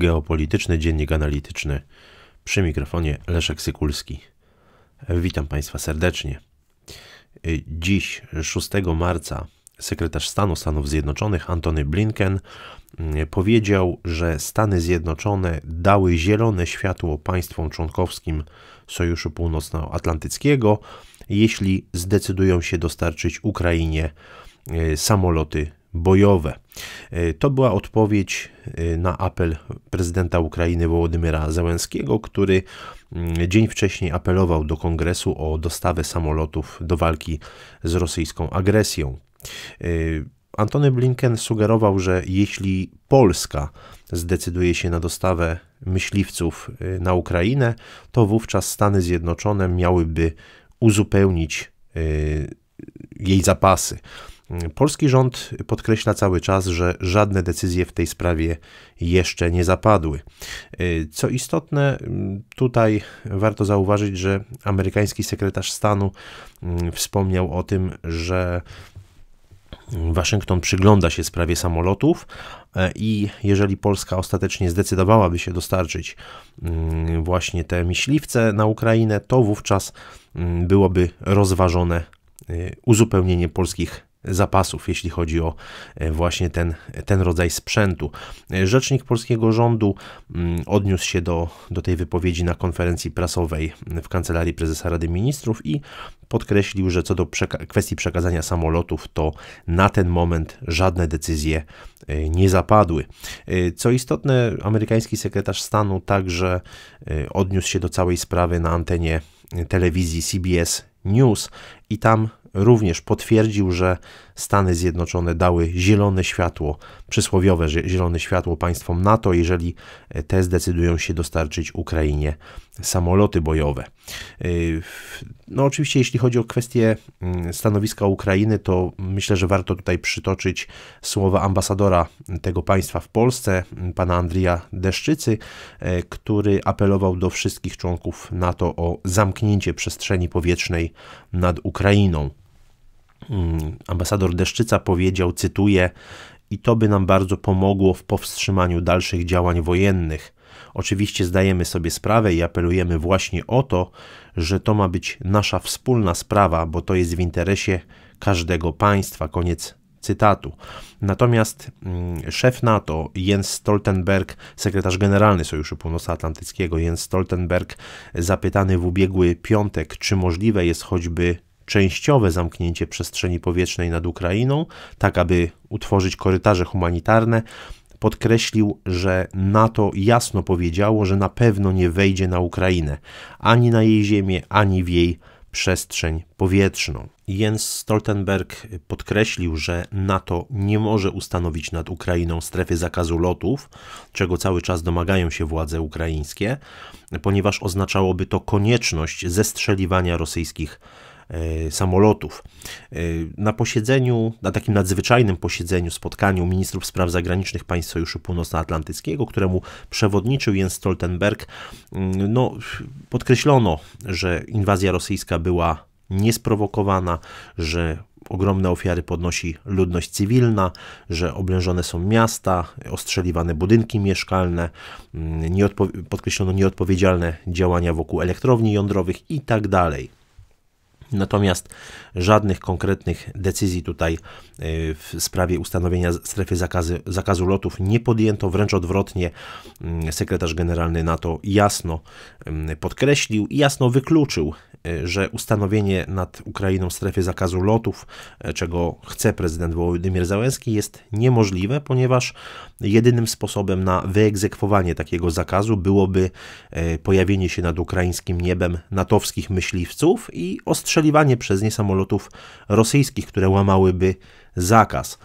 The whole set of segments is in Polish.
Geopolityczny Dziennik Analityczny. Przy mikrofonie Leszek Sykulski. Witam Państwa serdecznie. Dziś, 6 marca, sekretarz stanu Stanów Zjednoczonych Antony Blinken mm, powiedział, że Stany Zjednoczone dały zielone światło państwom członkowskim Sojuszu Północnoatlantyckiego, jeśli zdecydują się dostarczyć Ukrainie y, samoloty bojowe. E, to była odpowiedź e, na apel prezydenta Ukrainy Wołodymyra Zełenskiego, który mm, dzień wcześniej apelował do kongresu o dostawę samolotów do walki z rosyjską agresją. E, Antony Blinken sugerował, że jeśli Polska zdecyduje się na dostawę myśliwców na Ukrainę, to wówczas Stany Zjednoczone miałyby uzupełnić jej zapasy. Polski rząd podkreśla cały czas, że żadne decyzje w tej sprawie jeszcze nie zapadły. Y, co istotne, y, tutaj warto zauważyć, że amerykański sekretarz stanu y, wspomniał o tym, że Waszyngton przygląda się sprawie samolotów e, i jeżeli Polska ostatecznie zdecydowałaby się dostarczyć właśnie te myśliwce na Ukrainę, to wówczas byłoby rozważone uzupełnienie polskich zapasów, jeśli chodzi o e, właśnie ten, ten rodzaj sprzętu. E, rzecznik polskiego rządu mm, odniósł się do, do tej wypowiedzi na konferencji prasowej mm, w kancelarii prezesa Rady Ministrów i podkreślił, że co do przeka kwestii przekazania samolotów, to na ten moment żadne decyzje e, nie zapadły. Co istotne, amerykański sekretarz stanu także odniósł się do całej sprawy na antenie telewizji CBS News i tam również potwierdził, że Stany Zjednoczone dały zielone światło, przysłowiowe zielone światło państwom NATO, jeżeli e, te zdecydują się dostarczyć Ukrainie samoloty bojowe. E, no oczywiście, jeśli chodzi o kwestię mm, stanowiska Ukrainy, to myślę, że warto tutaj przytoczyć słowa ambasadora tego państwa w Polsce, pana Andrija Deszczycy, e, który apelował do wszystkich członków NATO o zamknięcie przestrzeni powietrznej nad Ukrainą. Mm, ambasador Deszczyca powiedział, cytuję, i to by nam bardzo pomogło w powstrzymaniu dalszych działań wojennych. Oczywiście zdajemy sobie sprawę i apelujemy właśnie o to, że to ma być nasza wspólna sprawa, bo to jest w interesie każdego państwa. Koniec cytatu. Natomiast mm, szef NATO Jens Stoltenberg, sekretarz generalny Sojuszu Północnoatlantyckiego Jens Stoltenberg, zapytany w ubiegły piątek, czy możliwe jest choćby częściowe zamknięcie przestrzeni powietrznej nad Ukrainą, tak aby utworzyć korytarze humanitarne, podkreślił, że NATO jasno powiedziało, że na pewno nie wejdzie na Ukrainę, ani na jej ziemię, ani w jej przestrzeń powietrzną. Jens Stoltenberg podkreślił, że NATO nie może ustanowić nad Ukrainą strefy zakazu lotów, czego cały czas domagają się władze ukraińskie, ponieważ oznaczałoby to konieczność zestrzeliwania rosyjskich E, samolotów. E, na posiedzeniu, na takim nadzwyczajnym posiedzeniu, spotkaniu ministrów spraw zagranicznych państw Sojuszu Północnoatlantyckiego, któremu przewodniczył Jens Stoltenberg, mm, no, podkreślono, że inwazja rosyjska była niesprowokowana, że ogromne ofiary podnosi ludność cywilna, że oblężone są miasta, ostrzeliwane budynki mieszkalne, mm, nieodpo podkreślono nieodpowiedzialne działania wokół elektrowni jądrowych i tak dalej. Natomiast żadnych konkretnych decyzji tutaj e, w sprawie ustanowienia strefy zakazy, zakazu lotów nie podjęto, wręcz odwrotnie mm, sekretarz generalny NATO jasno mm, podkreślił i jasno wykluczył Y, że ustanowienie nad Ukrainą strefy zakazu lotów, y, czego chce prezydent Wołodymyr Załęski, jest niemożliwe, ponieważ jedynym sposobem na wyegzekwowanie takiego zakazu byłoby y, pojawienie się nad ukraińskim niebem natowskich myśliwców i ostrzeliwanie przez nie samolotów rosyjskich, które łamałyby zakaz.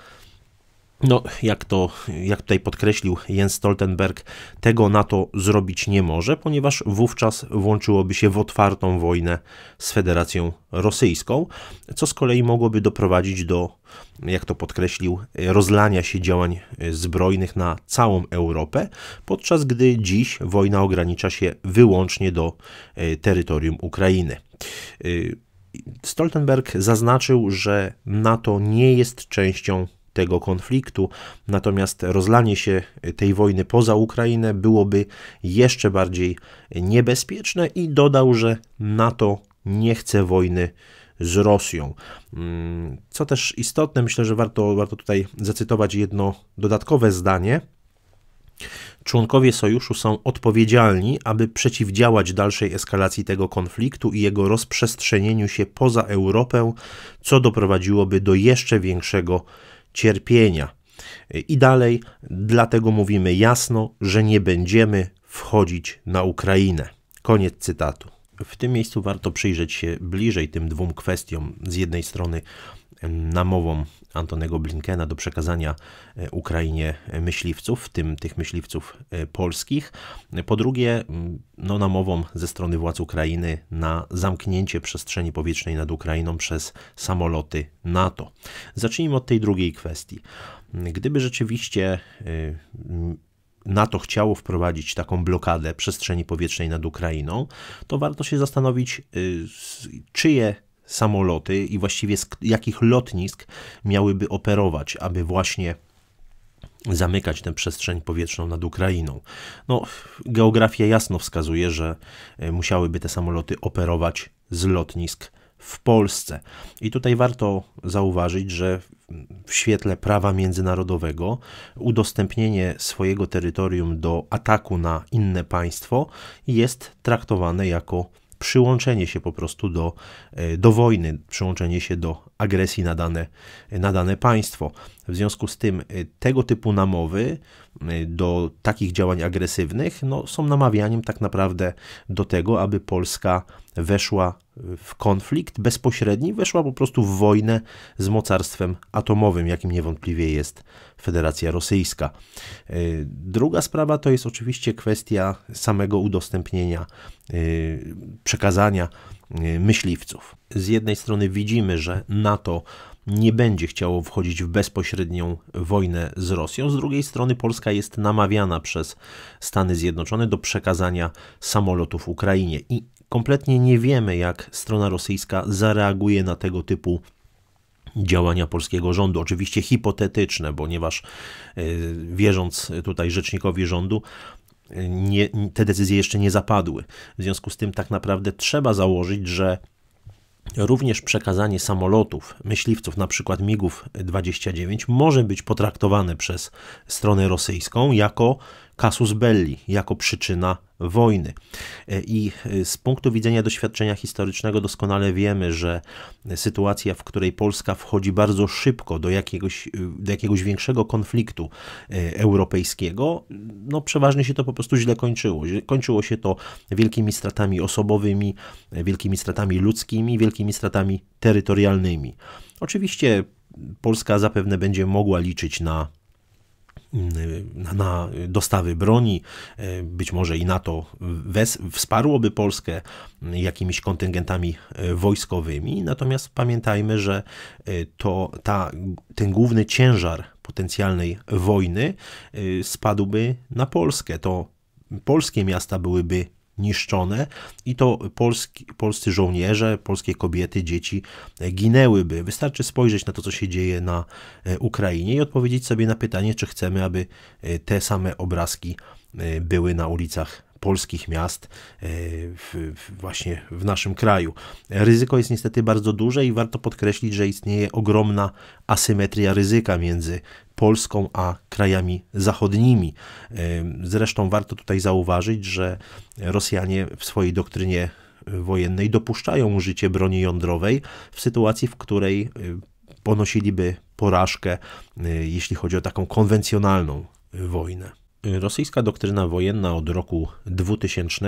No, jak to, jak tutaj podkreślił Jens Stoltenberg, tego NATO zrobić nie może, ponieważ wówczas włączyłoby się w otwartą wojnę z Federacją Rosyjską, co z kolei mogłoby doprowadzić do, jak to podkreślił, rozlania się działań zbrojnych na całą Europę, podczas gdy dziś wojna ogranicza się wyłącznie do e, terytorium Ukrainy. E, Stoltenberg zaznaczył, że NATO nie jest częścią tego konfliktu. Natomiast rozlanie się tej wojny poza Ukrainę byłoby jeszcze bardziej niebezpieczne i dodał, że NATO nie chce wojny z Rosją. Mm, co też istotne, myślę, że warto, warto tutaj zacytować jedno dodatkowe zdanie. Członkowie sojuszu są odpowiedzialni, aby przeciwdziałać dalszej eskalacji tego konfliktu i jego rozprzestrzenieniu się poza Europę, co doprowadziłoby do jeszcze większego cierpienia. I dalej, dlatego mówimy jasno, że nie będziemy wchodzić na Ukrainę. Koniec cytatu. W tym miejscu warto przyjrzeć się bliżej tym dwóm kwestiom. Z jednej strony namową Antonego Blinkena do przekazania e, Ukrainie e, myśliwców, w tym tych myśliwców e, polskich. Po drugie, no, namową ze strony władz Ukrainy na zamknięcie przestrzeni powietrznej nad Ukrainą przez samoloty NATO. Zacznijmy od tej drugiej kwestii. Gdyby rzeczywiście NATO chciało wprowadzić taką blokadę przestrzeni powietrznej nad Ukrainą, to warto się zastanowić, czyje samoloty i właściwie z jakich lotnisk miałyby operować, aby właśnie zamykać tę przestrzeń powietrzną nad Ukrainą. No, geografia jasno wskazuje, że e, musiałyby te samoloty operować z lotnisk w Polsce. I tutaj warto zauważyć, że w świetle prawa międzynarodowego udostępnienie swojego terytorium do ataku na inne państwo jest traktowane jako przyłączenie się po prostu do, e, do wojny, przyłączenie się do agresji na dane, na dane państwo. W związku z tym e, tego typu namowy e, do takich działań agresywnych no, są namawianiem tak naprawdę do tego, aby Polska weszła w konflikt bezpośredni, weszła po prostu w wojnę z mocarstwem atomowym, jakim niewątpliwie jest Federacja Rosyjska. E, druga sprawa to jest oczywiście kwestia samego udostępnienia, e, przekazania e, myśliwców. Z jednej strony widzimy, że NATO nie będzie chciało wchodzić w bezpośrednią wojnę z Rosją. Z drugiej strony Polska jest namawiana przez Stany Zjednoczone do przekazania samolotów Ukrainie i kompletnie nie wiemy, jak strona rosyjska zareaguje na tego typu działania polskiego rządu. Oczywiście hipotetyczne, ponieważ e, wierząc tutaj rzecznikowi rządu, e, nie, te decyzje jeszcze nie zapadły. W związku z tym, tak naprawdę trzeba założyć, że Również przekazanie samolotów, myśliwców, na przykład MIGów 29, może być potraktowane przez stronę rosyjską jako casus belli jako przyczyna wojny. E, I e, z punktu widzenia doświadczenia historycznego doskonale wiemy, że e, sytuacja, w której Polska wchodzi bardzo szybko do jakiegoś, do jakiegoś większego konfliktu europejskiego, no przeważnie się to po prostu źle kończyło. Kończyło się to wielkimi stratami osobowymi, wielkimi stratami ludzkimi, wielkimi stratami terytorialnymi. Oczywiście Polska zapewne będzie mogła liczyć na na dostawy broni, e, być może i NATO wsparłoby Polskę jakimiś kontyngentami e, wojskowymi. Natomiast pamiętajmy, że e, to ta, ten główny ciężar potencjalnej wojny spadłby na Polskę. To polskie miasta byłyby niszczone i to polski, polscy żołnierze, polskie kobiety, dzieci ginęłyby. Wystarczy spojrzeć na to, co się dzieje na e, Ukrainie i odpowiedzieć sobie na pytanie, czy chcemy, aby e, te same obrazki e, były na ulicach polskich miast e, w, właśnie w naszym kraju. Ryzyko jest niestety bardzo duże i warto podkreślić, że istnieje ogromna asymetria ryzyka między Polską a krajami zachodnimi. E, zresztą warto tutaj zauważyć, że Rosjanie w swojej doktrynie wojennej dopuszczają użycie broni jądrowej w sytuacji, w której e, ponosiliby porażkę, jeśli chodzi o taką konwencjonalną wojnę. Rosyjska doktryna wojenna od roku 2000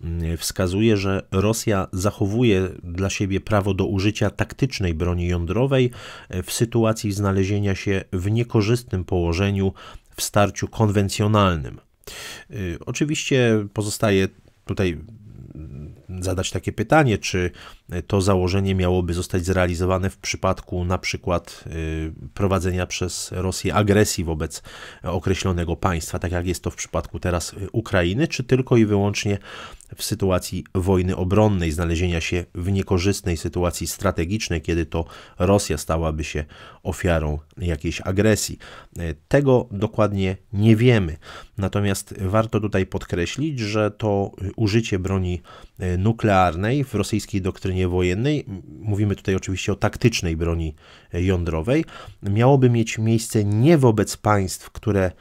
mm, wskazuje, że Rosja zachowuje dla siebie prawo do użycia taktycznej broni jądrowej e, w sytuacji znalezienia się w niekorzystnym położeniu w starciu konwencjonalnym. E, oczywiście pozostaje tutaj zadać takie pytanie, czy to założenie miałoby zostać zrealizowane w przypadku na przykład y, prowadzenia przez Rosję agresji wobec określonego państwa, tak jak jest to w przypadku teraz Ukrainy, czy tylko i wyłącznie w sytuacji wojny obronnej, znalezienia się w niekorzystnej sytuacji strategicznej, kiedy to Rosja stałaby się ofiarą jakiejś agresji. E, tego dokładnie nie wiemy. Natomiast warto tutaj podkreślić, że to użycie broni e, nuklearnej w rosyjskiej doktrynie wojennej, mówimy tutaj oczywiście o taktycznej broni e, jądrowej, miałoby mieć miejsce nie wobec państw, które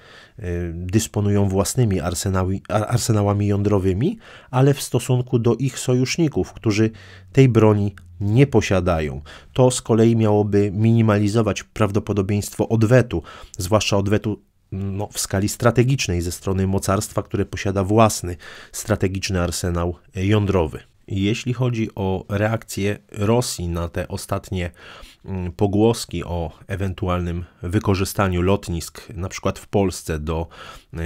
dysponują własnymi arsenałami, arsenałami jądrowymi, ale w stosunku do ich sojuszników, którzy tej broni nie posiadają. To z kolei miałoby minimalizować prawdopodobieństwo odwetu, zwłaszcza odwetu no, w skali strategicznej ze strony mocarstwa, które posiada własny strategiczny arsenał jądrowy. Jeśli chodzi o reakcję Rosji na te ostatnie mm, pogłoski o ewentualnym wykorzystaniu lotnisk, na przykład w Polsce, do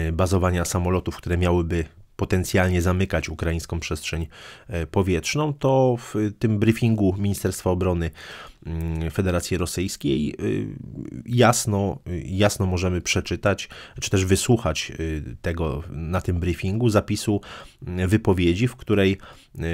y, bazowania samolotów, które miałyby potencjalnie zamykać ukraińską przestrzeń e, powietrzną, to w tym briefingu Ministerstwa Obrony mm, Federacji Rosyjskiej e, jasno, jasno możemy przeczytać, czy też wysłuchać e, tego na tym briefingu zapisu mm, wypowiedzi, w której,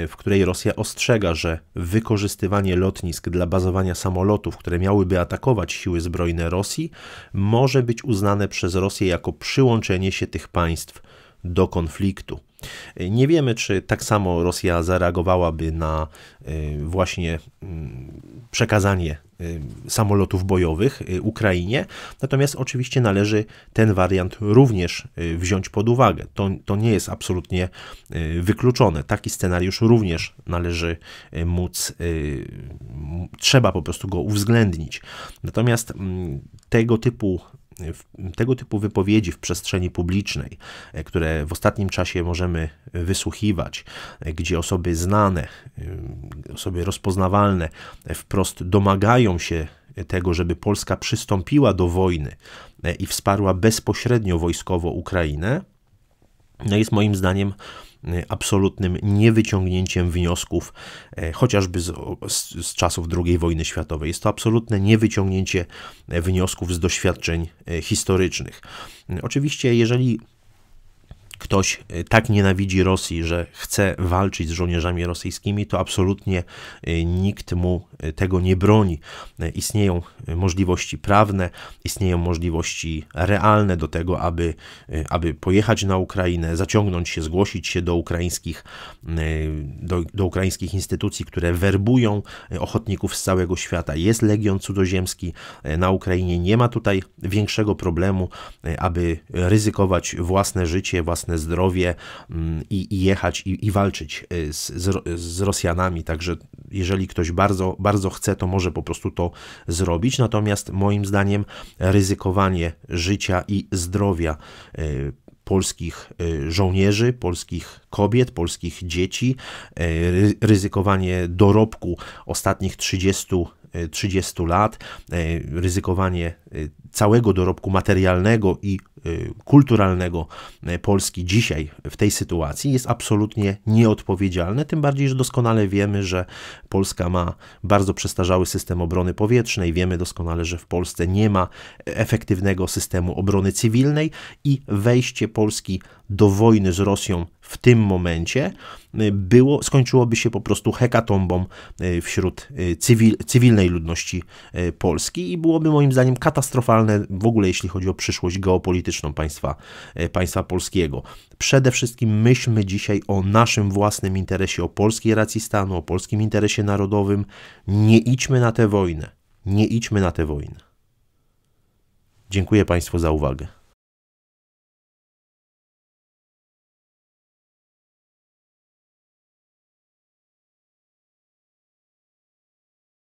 w której Rosja ostrzega, że wykorzystywanie lotnisk dla bazowania samolotów, które miałyby atakować siły zbrojne Rosji, może być uznane przez Rosję jako przyłączenie się tych państw do konfliktu. Nie wiemy, czy tak samo Rosja zareagowałaby na y, właśnie mm, przekazanie y, samolotów bojowych y, Ukrainie, natomiast oczywiście należy ten wariant również wziąć pod uwagę. To, to nie jest absolutnie wykluczone. Taki scenariusz również należy móc, trzeba po prostu go uwzględnić. Natomiast mm, tego typu tego typu wypowiedzi w przestrzeni publicznej, e, które w ostatnim czasie możemy wysłuchiwać, e, gdzie osoby znane, e, osoby rozpoznawalne wprost domagają się tego, żeby Polska przystąpiła do wojny i wsparła bezpośrednio wojskowo Ukrainę, no jest moim zdaniem Y, absolutnym niewyciągnięciem wniosków y, chociażby z, z, czasów II wojny światowej. Jest to absolutne niewyciągnięcie wniosków z doświadczeń y, historycznych. Oczywiście, jeżeli ktoś y, tak nienawidzi Rosji, że chce walczyć z żołnierzami rosyjskimi, to absolutnie y, nikt mu y, tego nie broni. Istnieją możliwości prawne, istnieją możliwości realne do tego, aby, aby pojechać na Ukrainę, zaciągnąć się, zgłosić się do ukraińskich, do, do ukraińskich instytucji, które werbują ochotników z całego świata. Jest Legion Cudzoziemski na Ukrainie, nie ma tutaj większego problemu, aby ryzykować własne życie, własne własne zdrowie mm, i, i jechać i, i walczyć y, z, z, z Rosjanami. Także jeżeli ktoś bardzo, bardzo chce, to może po prostu to zrobić. Natomiast moim zdaniem ryzykowanie życia i zdrowia y, polskich y, żołnierzy, polskich kobiet, polskich dzieci, ryzykowanie dorobku ostatnich 30 30 lat, e, ryzykowanie e, całego dorobku materialnego i e, kulturalnego Polski dzisiaj w tej sytuacji jest absolutnie nieodpowiedzialne, tym bardziej, że doskonale wiemy, że Polska ma bardzo przestarzały system obrony powietrznej, wiemy doskonale, że w Polsce nie ma efektywnego systemu obrony cywilnej i wejście Polski do wojny z Rosją w tym momencie y, było, skończyłoby się po prostu hekatombą y, wśród y, cywil, cywilnej ludności Polski i byłoby moim zdaniem katastrofalne w ogóle, jeśli chodzi o przyszłość geopolityczną państwa, państwa polskiego. Przede wszystkim myślmy dzisiaj o naszym własnym interesie, o polskiej racji stanu, o polskim interesie narodowym. Nie idźmy na tę wojnę. Nie idźmy na tę wojnę. Dziękuję Państwu za uwagę.